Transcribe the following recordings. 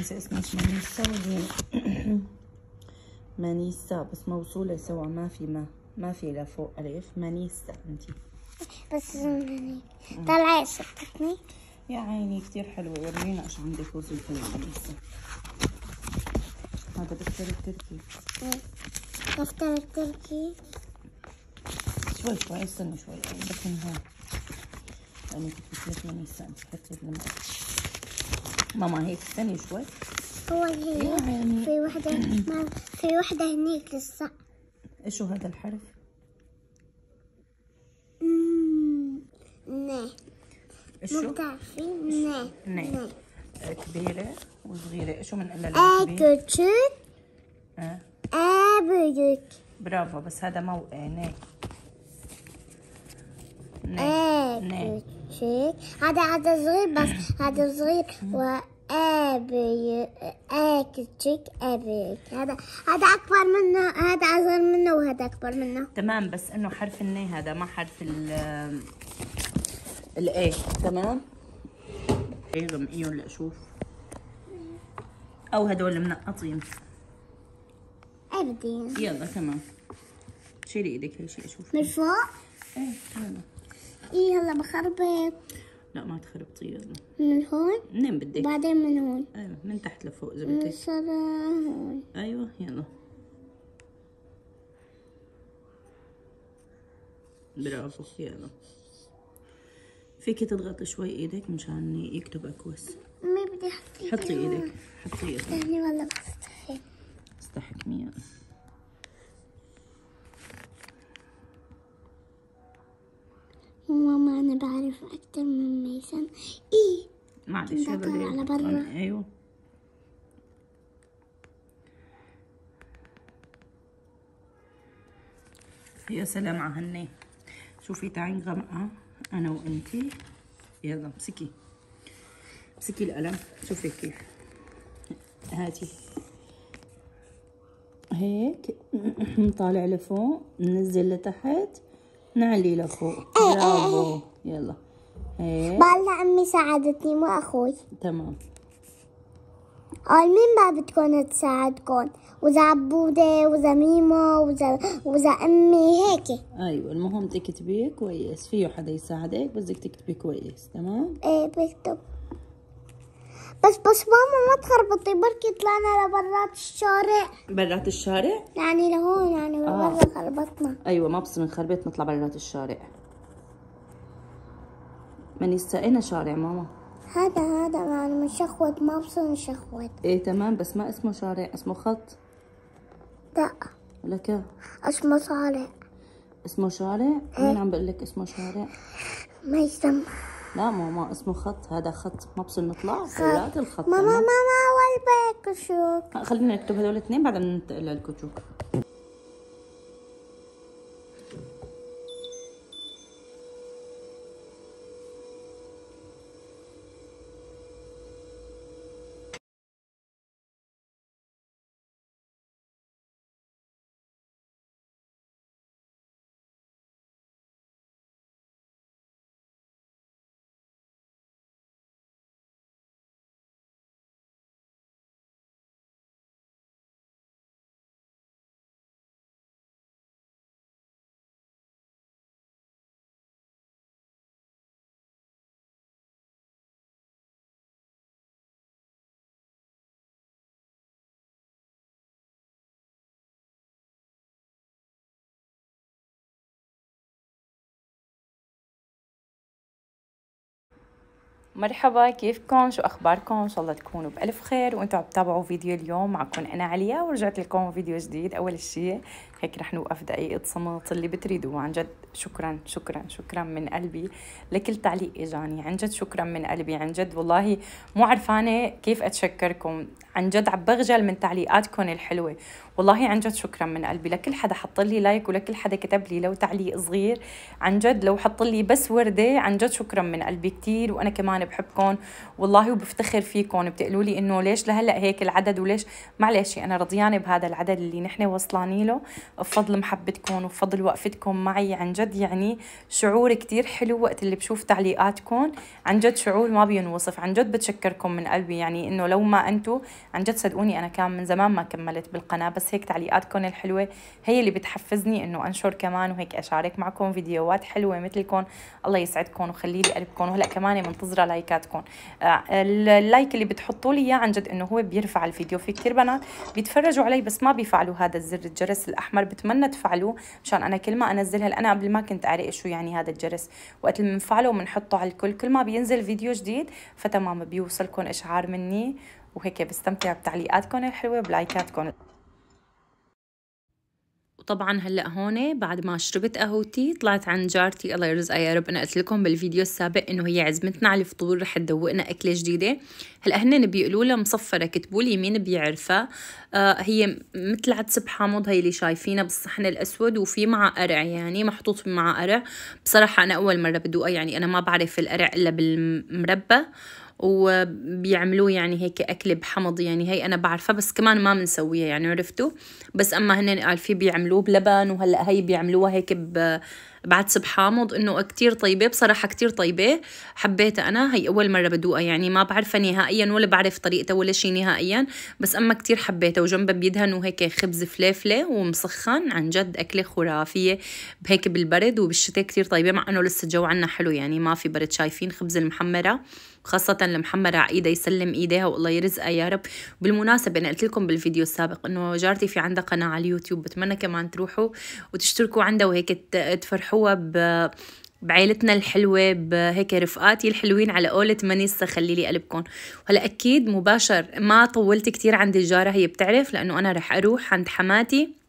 كنسى اسمها منيسة وهي مانيسا بس موصولة سوا ما في ما ما في لا فوق الف مانيسا انت بس طلعي صدقتني يا عيني كتير حلوة ورينا ايش عندك وصلت منيسة هذا دفتر التركي دفتر التركي شوي شوي استنى شوي بس من هون لأني كنت بتلف مانيسا انت حطيت لما ماما هيك استني شوي هو في وحدة في وحدة هنيك لسه ايش هذا الحرف؟ نه شو؟ نه كبيرة وصغيرة شو بنقول لها كبير؟ اه أبرك برافو بس هذا موقع ناي ن شيك هذا هذا صغير بس هذا صغير و ابي اكل ابيك هذا هذا اكبر منه هذا اصغر منه وهذا اكبر منه تمام بس انه حرف الني هذا ما حرف ال الاي تمام اي غمقيهم لاشوف او هدول منقطين ابدين يلا تمام شيلي ايدك هي شيء اشوف من فوق؟ ايه تمام اي هلا بخربط لا ما تخربطي يلا من هون منين بدك بعدين من هون ايوه من تحت لفوق اذا بدك هون ايوه يلا برافو يلا فيكي تضغطي شوي ايدك مشان يكتب اكوس ما بدي احط حطي ايدك حطي ايدك استحمي والله بستحي استحكمي يلا بعرف أكتر من ميسان إيه معلش يلا على برا أيوه يا سلام على هني شوفي تعي نغمقها أنا وأنتي يلا امسكي امسكي القلم شوفي كيف هاتي هيك نطالع لفوق ننزل لتحت نعلي لفوق إيه، إيه، برافو إيه. يلا ايه بالله امي ساعدتني مو اخوي تمام قال مين بقى بتكون تساعدكم وإذا عبودة وإذا ميمو وإذا أمي هيك أيوة المهم تكتبيه كويس فيه حدا يساعدك بس بدك تكتبي كويس تمام؟ إيه بكتب بس بس ماما ما تخربطي بركي طلعنا لبرات الشارع برات الشارع؟ يعني لهون يعني آه. برا خربطنا ايوه ما بصير نخربط نطلع برات الشارع من يستقينا شارع ماما هذا هذا يعني مشخوت ما بصير مشخوت ايه تمام بس ما اسمه شارع اسمه خط لا لك اسمه شارع اسمه شارع؟ مين عم بقول لك اسمه شارع؟ ما يسمى لا ماما اسمه خط هذا خط ما بصير نطلع كلات الخط ماما ماما والبيك شوك خلينا نكتب هذول الاثنين بعدين ننتقل للكشوك مرحبا كيفكم شو اخباركم ان شاء الله تكونوا بالف خير وانتم عم تتابعوا فيديو اليوم معكم انا عليا ورجعت لكم فيديو جديد اول شيء هيك رح نوقف دقيقة صمت اللي بتريدوا عن جد شكرا شكرا شكرا من قلبي لكل تعليق اجاني عن جد شكرا من قلبي عن جد والله مو عرفانة كيف اتشكركم عن جد عم بغجل من تعليقاتكم الحلوة والله عن جد شكرا من قلبي لكل حدا حط لي لايك ولكل حدا كتب لي لو تعليق صغير عن جد لو حط لي بس وردة عن جد شكرا من قلبي كتير وانا كمان بحبكم والله وبفتخر فيكم بتقولوا لي انه ليش لهلا هيك العدد وليش معلش انا رضيانه بهذا العدد اللي نحن وصلاني له بفضل محبتكم وبفضل وقفتكم معي عن جد يعني شعور كتير حلو وقت اللي بشوف تعليقاتكم عن جد شعور ما بينوصف عن جد بتشكركم من قلبي يعني انه لو ما انتو عن جد صدقوني انا كان من زمان ما كملت بالقناه بس هيك تعليقاتكم الحلوه هي اللي بتحفزني انه انشر كمان وهيك اشارك معكم فيديوهات حلوه مثلكم الله يسعدكم وخلي لي قلبكم وهلا كمان منتظره لايكاتكم آه، اللايك اللي بتحطوا لي اياه عن جد انه هو بيرفع الفيديو في كثير بنات بيتفرجوا علي بس ما بيفعلوا هذا الزر الجرس الاحمر بتمنى تفعلوه مشان انا كل ما انزل هلا انا قبل ما كنت اعرف شو يعني هذا الجرس وقت اللي بنفعله وبنحطه على الكل كل ما بينزل فيديو جديد فتمام بيوصلكم اشعار مني وهيك بستمتع بتعليقاتكم الحلوه بلايكاتكم وطبعا هلا هون بعد ما شربت قهوتي طلعت عند جارتي الله يرزقها يا رب انا قلت لكم بالفيديو السابق انه هي عزمتنا على الفطور رح تذوقنا اكله جديده هلا هن بيقولوا لها مصفره كتبوا لي مين بيعرفها آه هي مثل عدس بحامض هي اللي شايفينها بالصحن الاسود وفي مع قرع يعني محطوط مع قرع بصراحه انا اول مره بدوقها يعني انا ما بعرف القرع الا بالمربى وبيعملوه يعني هيك أكلة بحمض يعني هي أنا بعرفها بس كمان ما بنسويها يعني عرفتوا بس أما هن قال في بيعملوه بلبن وهلأ هي بيعملوها هيك ب بعدس بحامض انه كتير طيبه بصراحه كتير طيبه حبيتها انا هي اول مره بدوقها يعني ما بعرفها نهائيا ولا بعرف طريقتها ولا شيء نهائيا بس اما كتير حبيتها وجنبها بيدهنوا هيك خبز فليفله ومسخن عن جد اكله خرافيه هيك بالبرد وبالشتاء كتير طيبه مع انه لسه الجو عنا حلو يعني ما في برد شايفين خبز المحمره خاصة لمحمد عقيدة يسلم ايديها والله يرزقها يا رب بالمناسبة انا قلت لكم بالفيديو السابق انه جارتي في عندها قناة على اليوتيوب بتمنى كمان تروحوا وتشتركوا عندها وهيك تفرحوها ب بعيلتنا الحلوة بهيك رفقاتي الحلوين على قولة منيسة خلي لي قلبكم هلا أكيد مباشر ما طولت كتير عند الجارة هي بتعرف لأنه أنا رح أروح عند حماتي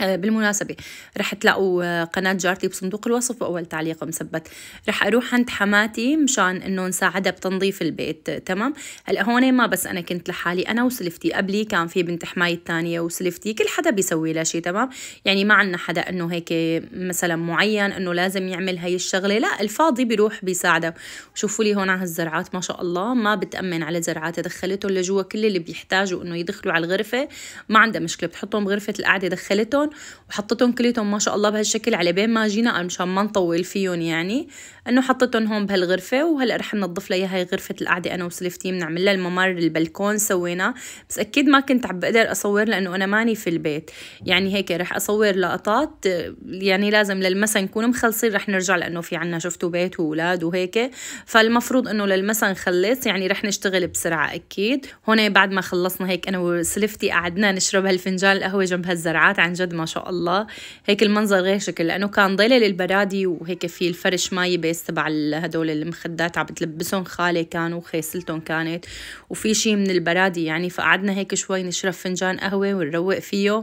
آه، بالمناسبة رح تلاقوا آه، قناة جارتي بصندوق الوصف وأول تعليق مثبت رح أروح عند حماتي مشان إنه نساعدها بتنظيف البيت تمام هلا هون ما بس أنا كنت لحالي أنا وسلفتي قبلي كان في بنت حماية الثانية وسلفتي كل حدا بيسوي لها شيء تمام يعني ما عنا حدا إنه هيك مثلا معين إنه لازم يعمل هاي الشغلة لا الفاضي بيروح بيساعدها شوفوا لي هون على هالزرعات ما شاء الله ما بتأمن على زرعاتها دخلتهم لجوا كل اللي بيحتاجوا إنه يدخلوا على الغرفة ما عندها مشكلة بتحطهم بغرفة القعدة دخلتهم كليتهم وحطيتهم كليتهم ما شاء الله بهالشكل على بين ما جينا مشان ما نطول فيهم يعني انه حطيتهم هون بهالغرفه وهلا رح ننظف لها هي غرفه القعده انا وسلفتي بنعمل لها الممر البلكون سويناه بس اكيد ما كنت عم بقدر اصور لانه انا ماني في البيت يعني هيك رح اصور لقطات يعني لازم للمسا نكون مخلصين رح نرجع لانه في عنا شفتوا بيت واولاد وهيك فالمفروض انه للمسا نخلص يعني رح نشتغل بسرعه اكيد هون بعد ما خلصنا هيك انا وسلفتي قعدنا نشرب هالفنجان القهوه جنب هالزرعات عن جد ما شاء الله هيك المنظر غير شكل لأنه كان ظلل البرادي وهيك في الفرش ماي بيس تبع هدول المخدات عم بتلبسهم خالة كانوا خيسلتهم كانت وفي شيء من البرادي يعني فقعدنا هيك شوي نشرب فنجان قهوة ونروق فيه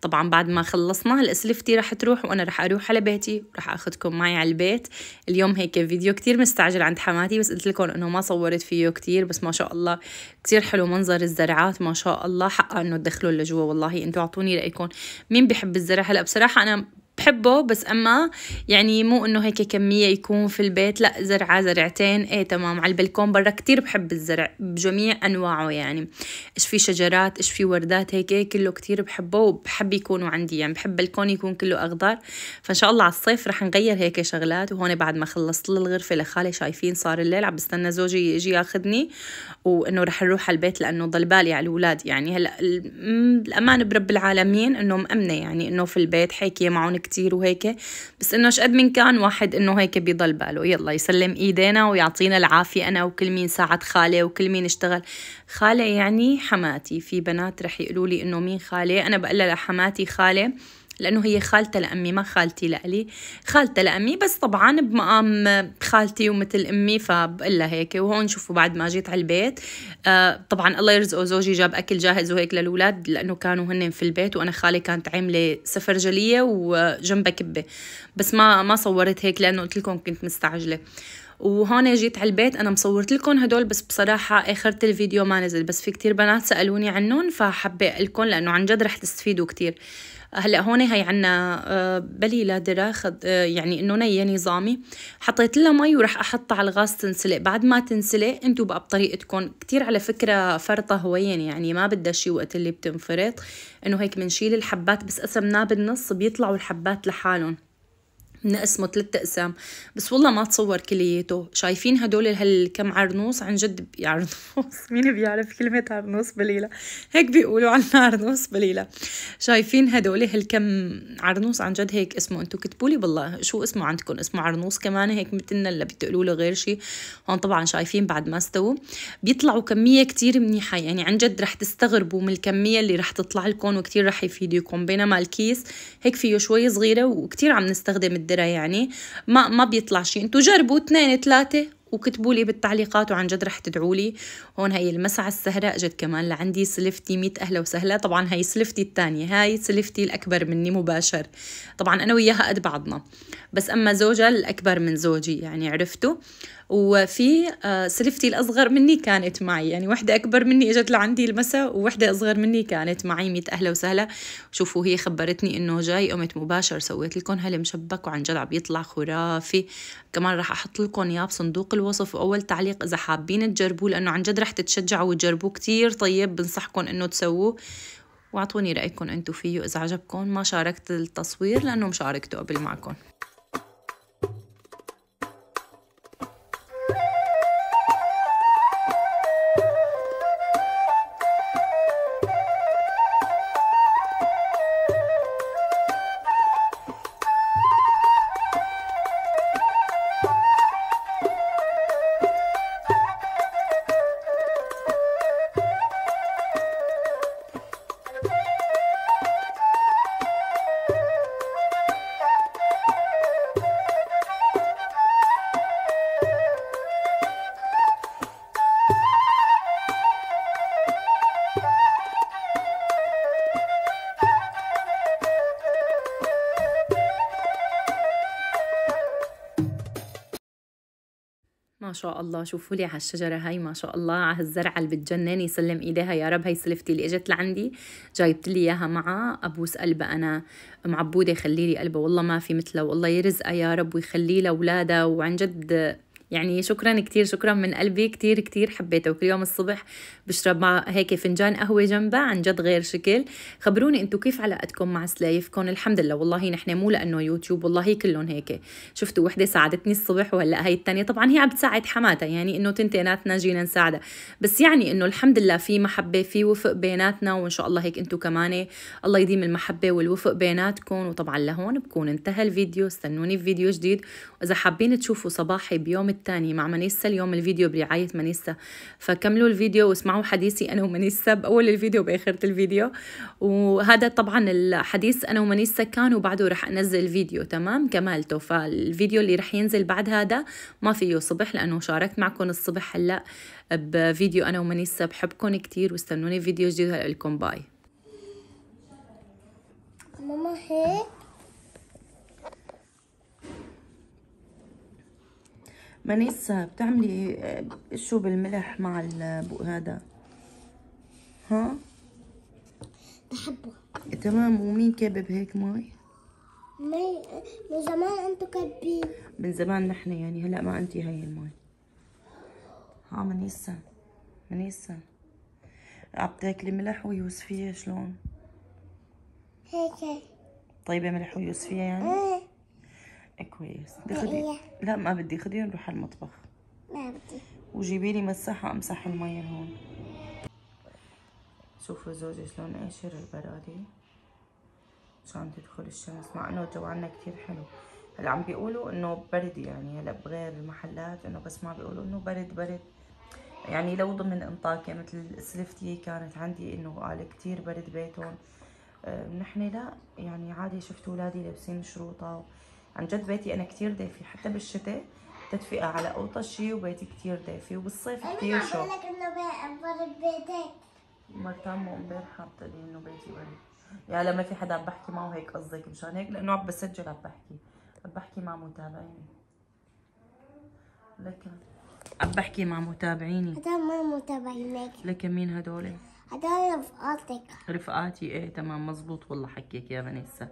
طبعا بعد ما خلصنا هلا سلفتي رح تروح وأنا رح أروح على بيتي ورح أخذكم معي على البيت اليوم هيك فيديو كتير مستعجل عند حماتي بس قلت لكم إنه ما صورت فيه كتير بس ما شاء الله كتير حلو منظر الزرعات ما شاء الله حقا إنه تدخلوا لجوا والله انتوا أعطوني رأيكم مين بحب الزرع هلا بصراحه انا بحبه بس اما يعني مو انه هيك كميه يكون في البيت لا زرعه زرعتين ايه تمام على البلكون برا كتير بحب الزرع بجميع انواعه يعني ايش في شجرات ايش في وردات هيك إيه، كله كتير بحبه وبحب يكونوا عندي يعني بحب بالكون يكون كله اخضر فان شاء الله على الصيف رح نغير هيك شغلات وهون بعد ما خلصت الغرفه لخالي شايفين صار الليل عم بستنى زوجي يجي ياخذني وانه رح نروح على البيت لانه ضل بالي على الاولاد يعني هلا الامان برب العالمين انه مامنه يعني انه في البيت حكي معهم كتير وهيك بس انه شقد من كان واحد انه هيك بيضل باله يلا يسلم ايدينا ويعطينا العافيه انا وكل مين ساعد خالي وكل مين اشتغل خالي يعني حماتي في بنات رح يقولوا لي انه مين خالي انا بقول لها حماتي خاله لأنه هي خالته لأمي ما خالتي لألي خالته لأمي بس طبعا بمقام خالتي ومثل أمي فبقول لها هيك وهون شوفوا بعد ما جيت على البيت آه طبعا الله يرزقه زوجي جاب أكل جاهز وهيك للأولاد لأنه كانوا هن في البيت وأنا خالي كانت عاملة سفرجلية وجنبها كبة بس ما ما صورت هيك لأنه قلت لكم كنت مستعجلة وهون جيت على البيت انا مصورت لكم هدول بس بصراحه اخرت الفيديو ما نزل بس في كتير بنات سالوني عنهم فحابه اقول لكم لانه عن جد رح تستفيدوا كثير هلا هون هي عنا آه، بليله دراخة آه، يعني انه نيه نظامي حطيت لها مي وراح احطها على الغاز تنسلق بعد ما تنسلق انتو بقى بطريقتكم كتير على فكره فرطه هوين يعني ما بدها شي وقت اللي بتنفرط انه هيك بنشيل الحبات بس قسمناه بالنص بيطلعوا الحبات لحالهم بنقسمه ثلاث اقسام بس والله ما تصور كلياته شايفين هدول هالكم عرنوس عن جد عرنوس مين بيعرف كلمة عرنوس بليلة هيك بيقولوا عنا عرنوس بليلة شايفين هدول هالكم عرنوس عن جد هيك اسمه انتو كتبوا لي بالله شو اسمه عندكم اسمه عرنوس كمان هيك مثلنا اللي بتقولوا له غير شيء هون طبعا شايفين بعد ما استووا بيطلعوا كمية كتير منيحة يعني عن جد رح تستغربوا من الكمية اللي رح تطلع لكم وكتير رح يفيدكم بينما الكيس هيك فيه شوي صغيرة وكتير عم نستخدم الذره يعني ما ما بيطلع شيء انتوا جربوا اثنين ثلاثه وكتبوا لي بالتعليقات وعن جد رح تدعوا لي هون هي المسعى السهرة اجت كمان لعندي سلفتي ميت اهلا وسهلا طبعا هي سلفتي الثانيه هاي سلفتي الاكبر مني مباشر طبعا انا وياها قد بعضنا بس اما زوجها الاكبر من زوجي يعني عرفتوا وفي آه، سلفتي الأصغر مني كانت معي يعني وحدة أكبر مني إجت لعندي المساء ووحدة أصغر مني كانت معي ميت أهلا وسهلا شوفوا هي خبرتني إنه جاي قمت مباشر سويت لكم هالمشبك وعن جد عم يطلع خرافي كمان راح أحط لكم إياه بصندوق الوصف وأول تعليق إذا حابين تجربوه لأنه عن جد رح تتشجعوا وتجربوه كتير طيب بنصحكم إنه تسووه واعطوني رأيكم أنتم فيه إذا عجبكم ما شاركت التصوير لأنه مشاركته قبل معكم شاء الله شوفوا لي على الشجره هاي ما شاء الله على الزرعة اللي بتجنن يسلم ايديها يا رب هي سلفتي اللي اجت لعندي جايبت لي اياها معها ابوس قلبها انا معبوده يخلي لي قلبها والله ما في مثلها والله يرزقها يا رب ويخلي لها اولادها وعن جد يعني شكرا كتير شكرا من قلبي كتير كتير حبيته وكل يوم الصبح بشرب مع هيك فنجان قهوة جنبها عن جد غير شكل خبروني انتو كيف علاقتكم مع سلايفكم الحمد لله والله نحن مو لأنه يوتيوب والله كلهم هيك شفتوا وحدة ساعدتني الصبح وهلا هي الثانية طبعا هي عم تساعد حماتها يعني انه تنتيناتنا جينا نساعدها بس يعني انه الحمد لله في محبة في وفق بيناتنا وان شاء الله هيك انتو كمان الله يديم المحبة والوفق بيناتكم وطبعا لهون بكون انتهى الفيديو استنوني في فيديو جديد واذا حابين تشوفوا صباحي بيوم الثاني مع منيسة اليوم الفيديو برعاية منيسة فكملوا الفيديو واسمعوا حديثي أنا ومنيسة بأول الفيديو بآخرة الفيديو وهذا طبعا الحديث أنا ومنيسة كان وبعده رح أنزل فيديو تمام كمالته فالفيديو اللي رح ينزل بعد هذا ما فيه صبح لأنه شاركت معكم الصبح هلأ بفيديو أنا ومنيسة بحبكم كتير واستنوني فيديو جديد لكم باي ماما هيك منيسة بتعملي شو بالملح مع هذا ها بحبه تمام ومين كابب هيك مي مي من زمان انتو كابين من زمان نحن يعني هلا ما انتي هي المي ها منيسة منيسة عم تاكلي ملح ويوسفية شلون؟ هيك طيبة ملح ويوسفية يعني؟ ايه إيه، كويس تاخدي لا ما بدي خديهم نروح على المطبخ ما بدي وجيبي لي مساحه امسح المي هون شوفوا زوجي شلون قاشر البرادي مشان تدخل الشمس مع انه الجو عنا كثير حلو هلا عم بيقولوا انه برد يعني هلا بغير المحلات انه بس ما بيقولوا انه برد برد يعني لو ضمن انطاكيا مثل سلفتي كانت عندي انه قال كثير برد بيتهم آه، نحن لا يعني عادي شفت اولادي لابسين شروطه عن جد بيتي انا كثير دافي حتى بالشتاء تدفئه على شيء وبيتي كثير دافي وبالصيف كثير شو انا لك انه برد بيتك مرت عمو امبارح لي انه بيتي برد يا يعني لما في حدا عم بحكي معه هيك قصدك مشان هيك لانه عم بسجل عم بحكي عم بحكي مع متابعيني لكن عم بحكي مع متابعيني هدول مو متابعينك لكن مين هدول؟ هدول رفقاتك رفقاتي ايه تمام مزبوط والله حكيك يا فانيسا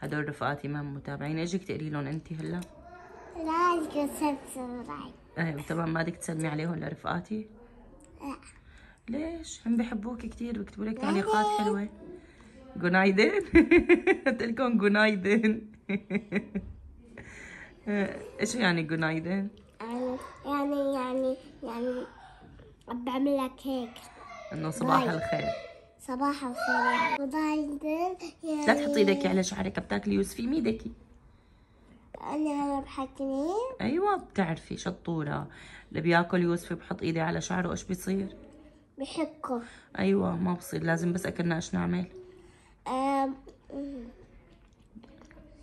هدول رفقاتي ما هم متابعين اجيك تقري لهم انت هلا لا بدك تسلمي علي ايه طبعا ما بدك تسلمي عليهم لرفقاتي لا ليش هم بحبوك كثير بيكتبوا لك تعليقات حلوه جونايدن قلت لكم جونايدن ايش يعني جونايدن يعني يعني يعني يعني بعمل لك هيك انه صباح الخير صباح الخير لا تحطي ايدك يعني على شعرك بتاكلي في ميدك انا بحكني ايوه بتعرفي شطوره اللي بياكل يوسف بحط ايدي على شعره ايش بيصير بحكه ايوه ما بصير لازم بس اكلنا ايش نعمل أم...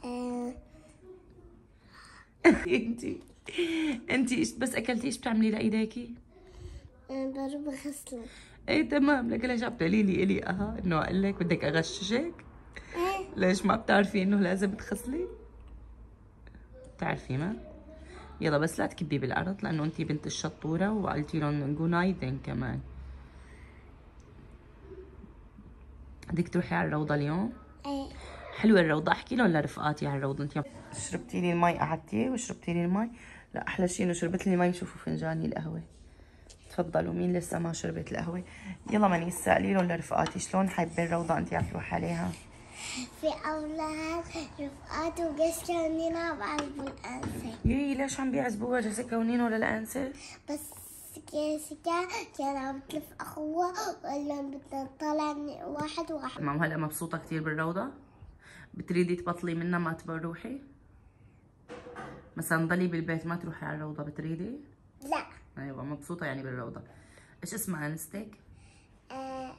أم... انتي انتي بس اكلتي ايش بتعملي لايديكي؟ بربي اغسلهم اي تمام لك ليش عم تقولي لي الي اها انه اقول لك بدك اغششك إيه. ليش ما بتعرفي انه لازم تغسلي؟ بتعرفي ما يلا بس لا تكبي بالارض لانه انت بنت الشطوره وقلتي لهم جو نايتين كمان بدك تروحي على الروضه اليوم ايه حلوه الروضه احكي لهم لرفقاتي على الروضه انت شربتي لي المي قعدتي وشربتي لي المي لا احلى شيء انه شربت لي المي شوفوا فنجاني القهوه تفضلوا مين لسه ما شربت القهوه يلا ماني سالي لهم لرفقاتي شلون حابين الروضه انت عم تروح عليها في اولاد رفقات وجس عم بعزبوا الانسه يي ليش عم بيعزبوها جسكا ونينو للانسه بس كيسكا كان عم تلف اخوها وقال لهم بدنا نطلع واحد واحد تمام هلا مبسوطه كثير بالروضه بتريدي تبطلي منها ما تبروحي مثلا ضلي بالبيت ما تروحي على الروضه بتريدي ايوه مبسوطه يعني بالروضه ايش اسمها انستك آه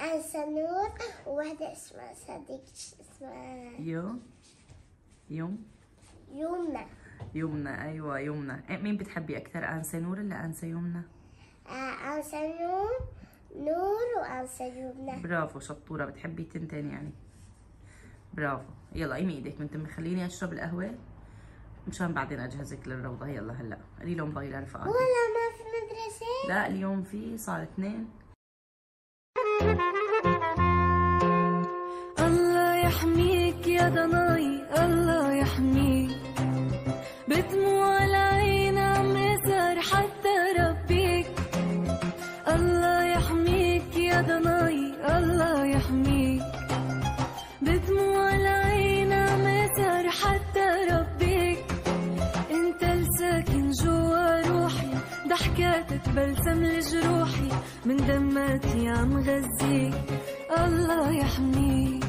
انسه نور وواحده اسمها صديق اسمها يو يوم يومنا يومنا ايوه يومنا إيه، مين بتحبي اكثر انسه نور ولا انسه يومنا آه انسه نور نور وانسه يومنا برافو شطوره بتحبي تنتين يعني برافو يلا ايمي ايدك من تم خليني اشرب القهوه مشان بعدين اجهزك للروضه يلا هلا قولي لهم باي لرفقاتي ولا ما في مدرسه لا اليوم في صار اثنين الله يحميك يا دناي تبلسم لجروحي من دمك يا مغزي الله يحميك